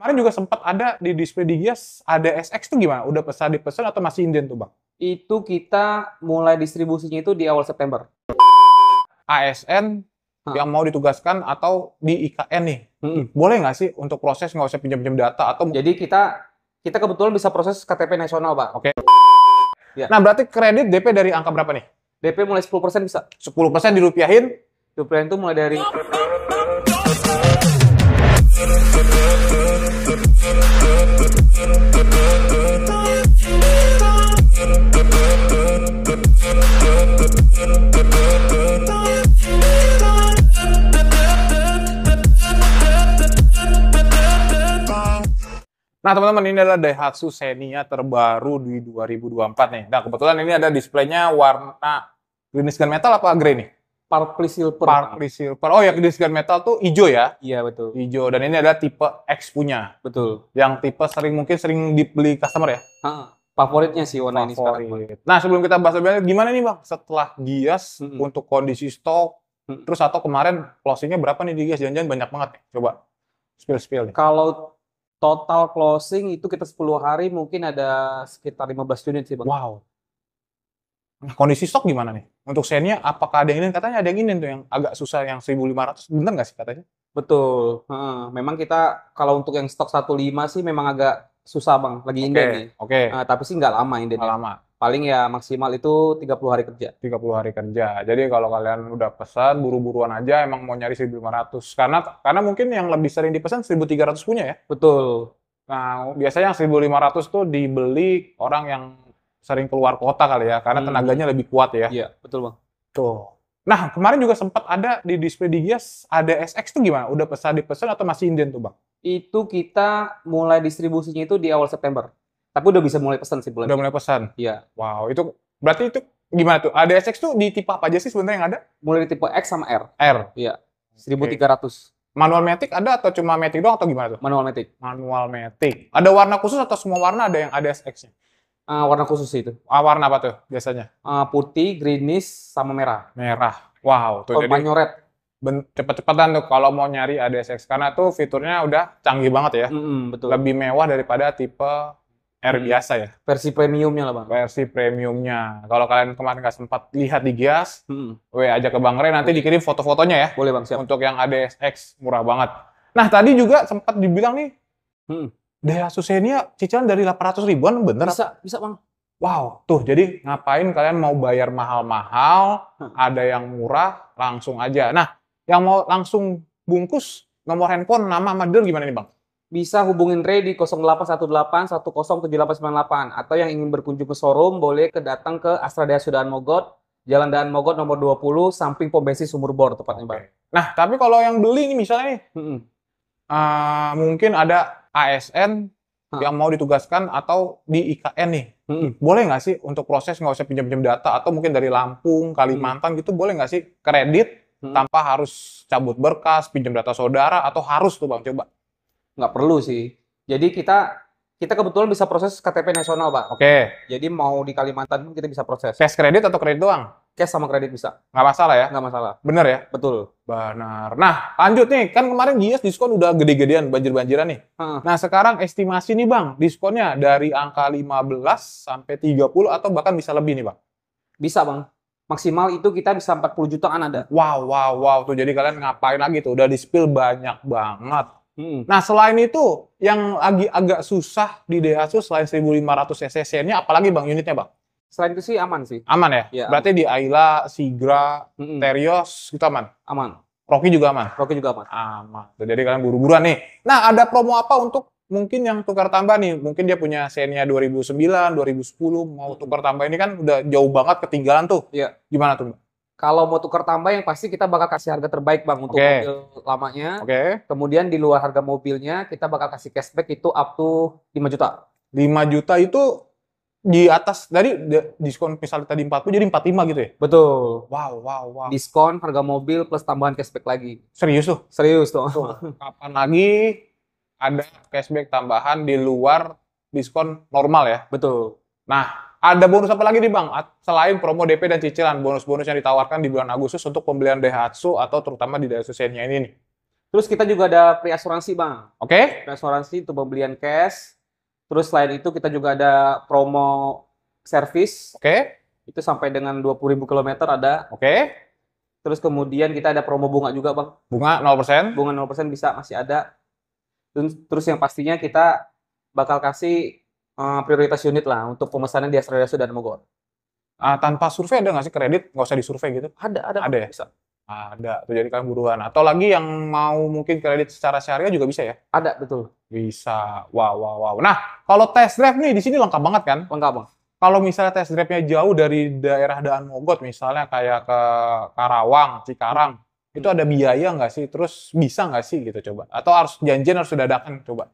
Kemarin juga sempat ada di display di Gias, ada SX tuh gimana? Udah pesan di pesan atau masih inden tuh bang? Itu kita mulai distribusinya itu di awal September. ASN Hah. yang mau ditugaskan atau di IKN nih, hmm. boleh nggak sih untuk proses nggak usah pinjam-pinjam data atau? Jadi kita kita kebetulan bisa proses KTP nasional pak. Oke. Okay. Ya. Nah berarti kredit DP dari angka berapa nih? DP mulai 10% bisa. 10% dirupiahin? Rupiahin itu mulai dari Nah teman-teman ini adalah Daihatsu Xenia terbaru di 2024 nih. Nah kebetulan ini ada displaynya warna greenish metal apa grey nih? Partly silver. Partly silver. Oh ya greenish metal tuh hijau ya? Iya betul. Hijau dan ini adalah tipe X punya. Betul. Yang tipe sering mungkin sering dibeli customer ya? Ha, favoritnya sih warna Favorit. ini sekarang. Nah sebelum kita bahas lebih lanjut, gimana nih bang setelah Gias mm -hmm. untuk kondisi stok, mm -hmm. terus atau kemarin closingnya berapa nih di Gias? Jangan-jangan banyak banget nih. Coba spill-spill. Kalau total closing itu kita 10 hari mungkin ada sekitar 15 unit sih bang. Wow. Nah, kondisi stok gimana nih? Untuk Xenia, apakah ada yang ini? Katanya ada yang ini tuh yang agak susah yang 1.500. Bener nggak sih katanya? Betul. Hmm, memang kita kalau untuk yang stok 1.5 sih memang agak susah bang. Lagi okay. inden nih. Oke. Okay. Uh, tapi sih nggak lama indennya. Nggak lama paling ya maksimal itu 30 hari kerja. 30 hari kerja. Jadi kalau kalian udah pesan buru-buruan aja emang mau nyari 1500 karena karena mungkin yang lebih sering dipesan 1300 punya ya. Betul. Nah, biasanya yang 1500 tuh dibeli orang yang sering keluar kota kali ya karena hmm. tenaganya lebih kuat ya. Iya, betul, Bang. Tuh. Nah, kemarin juga sempat ada di display Digias ada SX tuh gimana? Udah pesan dipesan atau masih inden tuh, Bang? Itu kita mulai distribusinya itu di awal September. Tapi udah bisa mulai pesan sih bulan. Udah mulai pesan. Iya. Wow, itu berarti itu gimana tuh? ADSX tuh di tipe apa aja sih sebenarnya yang ada? Mulai di tipe X sama R. R. Iya. 1300. Okay. Manual matic ada atau cuma matic doang atau gimana tuh? Manual matic. Manual matic. Ada warna khusus atau semua warna ada yang ADSX-nya? Uh, ah, warna khusus sih itu. Uh, warna apa tuh biasanya? Uh, putih, greenish, sama merah. Merah. Wow. Tuh, oh, jadi manyoret. Cepet-cepetan tuh kalau mau nyari ADSX. Karena tuh fiturnya udah canggih banget ya. Mm -hmm, betul. Lebih mewah daripada tipe R biasa ya. Versi premiumnya lah bang. Versi premiumnya. Kalau kalian kemarin nggak sempat lihat di Gias, hmm. we aja ke Bang Ray nanti dikirim foto-fotonya ya. Boleh bang siap. Untuk yang ADSX murah banget. Nah tadi juga sempat dibilang nih, hmm. Daihatsu Xenia cicilan dari 800 ribuan bener? Bisa, bisa bang. Wow, tuh jadi ngapain kalian mau bayar mahal-mahal, hmm. ada yang murah, langsung aja. Nah, yang mau langsung bungkus, nomor handphone, nama, model gimana nih bang? bisa hubungin Ray di 0818107898 atau yang ingin berkunjung ke showroom boleh ke datang ke Astra Daya Sudahan Mogot, Jalan Daan Mogot nomor 20 samping pom bensin Sumur Bor tepatnya, Bang. Nah, tapi kalau yang beli ini misalnya nih, -hmm. uh, mungkin ada ASN hmm. yang mau ditugaskan atau di IKN nih. Hmm. Boleh nggak sih untuk proses nggak usah pinjam-pinjam data atau mungkin dari Lampung, Kalimantan hmm. gitu boleh nggak sih kredit hmm. tanpa harus cabut berkas, pinjam data saudara atau harus tuh Bang coba? nggak perlu sih. Jadi kita kita kebetulan bisa proses KTP nasional, Pak. Oke. Okay. Jadi mau di Kalimantan pun kita bisa proses. Cash kredit atau kredit doang? Cash sama kredit bisa. Nggak masalah ya? Nggak masalah. Bener ya? Betul. Benar. Nah, lanjut nih. Kan kemarin Gias diskon udah gede-gedean, banjir-banjiran nih. Hmm. Nah, sekarang estimasi nih, Bang. Diskonnya dari angka 15 sampai 30 atau bahkan bisa lebih nih, Bang? Bisa, Bang. Maksimal itu kita bisa 40 jutaan ada. Wow, wow, wow. Tuh, jadi kalian ngapain lagi tuh? Udah di-spill banyak banget. Hmm. Nah selain itu yang lagi agak susah di Daihatsu selain 1500 cc nya apalagi bang unitnya bang? Selain itu sih aman sih. Aman ya? ya Berarti aman. di Ayla, Sigra, mm Terios itu aman? Aman. Rocky juga aman? Rocky juga aman. Aman. Jadi kalian buru-buruan nih. Nah ada promo apa untuk mungkin yang tukar tambah nih, mungkin dia punya Xenia 2009, 2010, mau hmm. tukar tambah ini kan udah jauh banget ketinggalan tuh. Iya. Gimana tuh? kalau mau tukar tambah yang pasti kita bakal kasih harga terbaik bang untuk okay. mobil lamanya. Oke. Okay. Kemudian di luar harga mobilnya kita bakal kasih cashback itu up to 5 juta. 5 juta itu di atas dari diskon misalnya tadi 40 jadi 45 gitu ya? Betul. Wow, wow, wow. Diskon harga mobil plus tambahan cashback lagi. Serius tuh? Serius tuh. kapan lagi ada cashback tambahan di luar diskon normal ya? Betul. Nah, ada bonus apa lagi nih Bang? Selain promo DP dan cicilan, bonus-bonus yang ditawarkan di bulan Agustus untuk pembelian Daihatsu atau terutama di Daihatsu Xenia ini nih. Terus kita juga ada pre-asuransi Bang. Oke. Okay. Pre-asuransi itu pembelian cash. Terus selain itu kita juga ada promo service. Oke. Okay. Itu sampai dengan 20.000 km ada. Oke. Okay. Terus kemudian kita ada promo bunga juga Bang. Bunga 0%? Bunga 0% bisa masih ada. Terus yang pastinya kita bakal kasih uh, prioritas unit lah untuk pemesanan di Australia dan Mogot. Uh, ah, tanpa survei ada nggak sih kredit? Nggak usah disurvei gitu? Ada, ada. Ada ya? Bisa. Ah, ada, tuh jadi kalian buruan. Atau lagi yang mau mungkin kredit secara syariah juga bisa ya? Ada, betul. Bisa. Wow, wow, wow. Nah, kalau test drive nih di sini lengkap banget kan? Lengkap, banget. Kalau misalnya test drive-nya jauh dari daerah Daan Mogot, misalnya kayak ke Karawang, Cikarang, hmm. itu ada biaya nggak sih? Terus bisa nggak sih gitu coba? Atau harus janjian harus dadakan coba?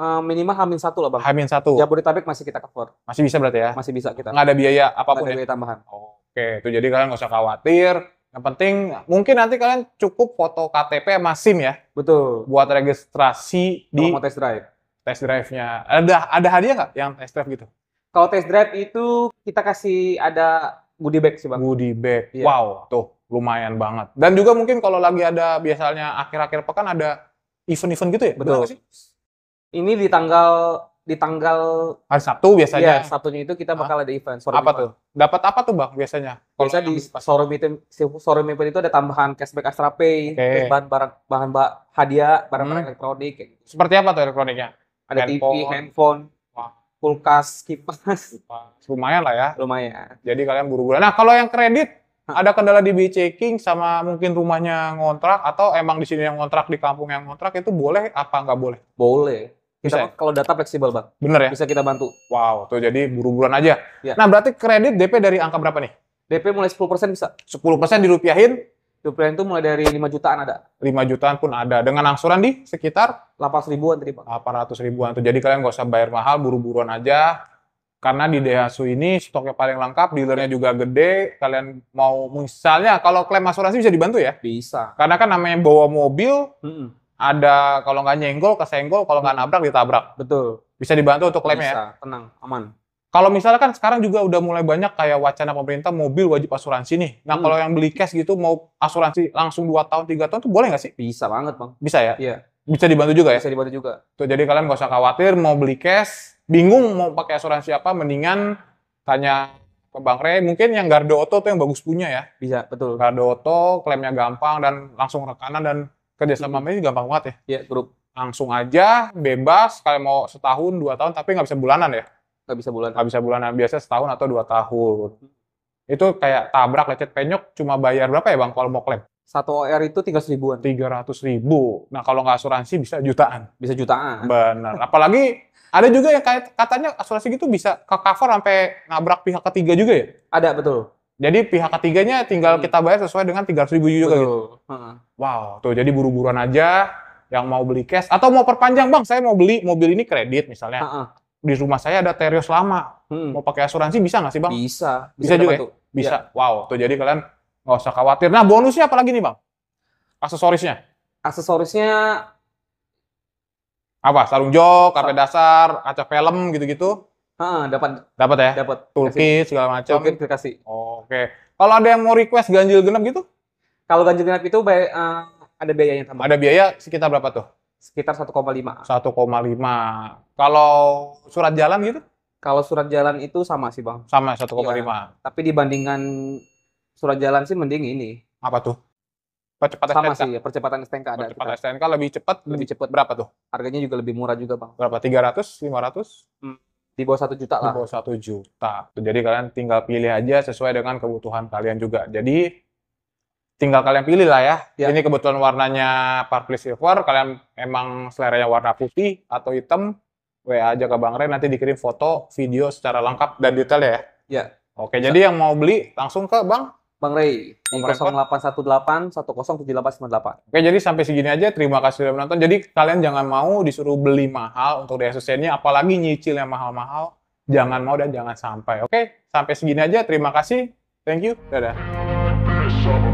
Uh, minimal hamin satu lah bang. Hamin satu. Jabodetabek masih kita cover. Masih bisa berarti ya? Masih bisa kita. Nggak ada biaya apapun Nggak ada ya? biaya ya? Oh, Oke, itu jadi kalian nggak usah khawatir. Yang penting mungkin nanti kalian cukup foto KTP sama SIM ya. Betul. Buat registrasi Kalo di mau test drive. Test drive-nya. Ada ada hadiah nggak yang test drive gitu? Kalau test drive itu kita kasih ada goodie bag sih bang. Goodie bag. Iya. Wow, tuh lumayan banget. Dan juga mungkin kalau lagi ada biasanya akhir-akhir pekan ada event-event gitu ya? Betul. sih ini di tanggal di tanggal hari Sabtu biasanya. Ya, Sabtunya itu kita bakal Hah? ada event. Sorry apa tuh? Dapat apa tuh bang biasanya? Biasa di sore meeting, sore meeting itu ada tambahan cashback Astra pay, okay. bahan barang bahan bahan hadiah, barang-barang hmm. elektronik. Gitu. Seperti apa tuh elektroniknya? Ada handphone. TV, handphone, Wah. kulkas, kipas. Lumayan lah ya. Lumayan. Jadi kalian buru-buru. Nah kalau yang kredit ada kendala di checking sama mungkin rumahnya ngontrak atau emang di sini yang ngontrak di kampung yang ngontrak itu boleh apa nggak boleh? Boleh. Kita bisa. Ya? kalau data fleksibel bang. Bener ya? Bisa kita bantu. Wow, tuh jadi buru-buruan aja. Ya. Nah berarti kredit DP dari angka berapa nih? DP mulai 10% bisa. 10% dirupiahin? Dirupiahin itu mulai dari 5 jutaan ada. 5 jutaan pun ada. Dengan angsuran di sekitar? 800 ribuan tadi Bang. 800 ribuan. Tuh, jadi kalian nggak usah bayar mahal, buru-buruan aja. Karena di Daihatsu ini stoknya paling lengkap, dealernya juga gede. Kalian mau misalnya kalau klaim asuransi bisa dibantu ya? Bisa. Karena kan namanya bawa mobil, -mm ada kalau nggak nyenggol kesenggol kalau nggak hmm. nabrak ditabrak betul bisa dibantu untuk klaimnya bisa, ya tenang aman kalau misalnya kan sekarang juga udah mulai banyak kayak wacana pemerintah mobil wajib asuransi nih nah hmm. kalau yang beli cash gitu mau asuransi langsung 2 tahun tiga tahun tuh boleh nggak sih bisa banget bang bisa ya iya bisa dibantu juga ya bisa dibantu juga tuh jadi kalian nggak usah khawatir mau beli cash bingung mau pakai asuransi apa mendingan tanya ke Bang Rey mungkin yang Gardo Oto tuh yang bagus punya ya bisa betul Gardo Oto, klaimnya gampang dan langsung rekanan dan sama hmm. ini gampang banget ya? Iya, grup. Langsung aja, bebas, kalau mau setahun, dua tahun, tapi nggak bisa bulanan ya? Nggak bisa bulanan. Nggak bisa bulanan, biasanya setahun atau dua tahun. Hmm. Itu kayak tabrak lecet penyok, cuma bayar berapa ya Bang kalau mau klaim? Satu OR itu tiga ribuan. ratus ribu. Nah kalau nggak asuransi bisa jutaan. Bisa jutaan. Benar. Apalagi ada juga yang katanya asuransi gitu bisa ke cover sampai nabrak pihak ketiga juga ya? Ada, betul. Jadi pihak ketiganya tinggal hmm. kita bayar sesuai dengan 300 ribu juga gitu. Wow, tuh jadi buru-buruan aja yang mau beli cash atau mau perpanjang bang, saya mau beli mobil ini kredit misalnya. Di rumah saya ada terios lama, hmm. mau pakai asuransi bisa nggak sih bang? Bisa, bisa, bisa juga. Ya? Bisa. Ya. Wow, tuh jadi kalian nggak usah khawatir. Nah bonusnya apa lagi nih bang? Aksesorisnya? Aksesorisnya apa sarung jok, karpet dasar, kaca film gitu-gitu. Ah, dapat. Dapat ya? Dapat. Toolkit segala macam. Toolkit dikasih. Oh, Oke. Okay. Kalau ada yang mau request ganjil genap gitu? Kalau ganjil genap itu bay uh, ada biayanya tambah. Ada biaya sekitar berapa tuh? Sekitar 1,5. 1,5. Kalau surat jalan gitu? Kalau surat jalan itu sama sih, Bang. Sama 1,5. Ya, tapi dibandingkan surat jalan sih mending ini. Apa tuh? Percepatan sama STNK. sih, ya, percepatan STNK ada. Percepatan kita. STNK lebih cepat, lebih, lebih cepat. Berapa tuh? Harganya juga lebih murah juga, Bang. Berapa? 300, 500? Hmm di bawah satu juta lah. Di bawah satu juta. Jadi kalian tinggal pilih aja sesuai dengan kebutuhan kalian juga. Jadi tinggal kalian pilih lah ya. ya. Ini kebetulan warnanya purple silver, kalian emang seleranya warna putih atau hitam, WA aja ke Bang Ray nanti dikirim foto, video secara lengkap dan detail ya. Ya. Oke, Bisa. jadi yang mau beli langsung ke Bang Bang Ray di 0818 107898. Oke, jadi sampai segini aja. Terima kasih sudah menonton. Jadi kalian jangan mau disuruh beli mahal untuk di ssn apalagi nyicil yang mahal-mahal. Jangan mau dan jangan sampai. Oke, sampai segini aja. Terima kasih. Thank you. Dadah.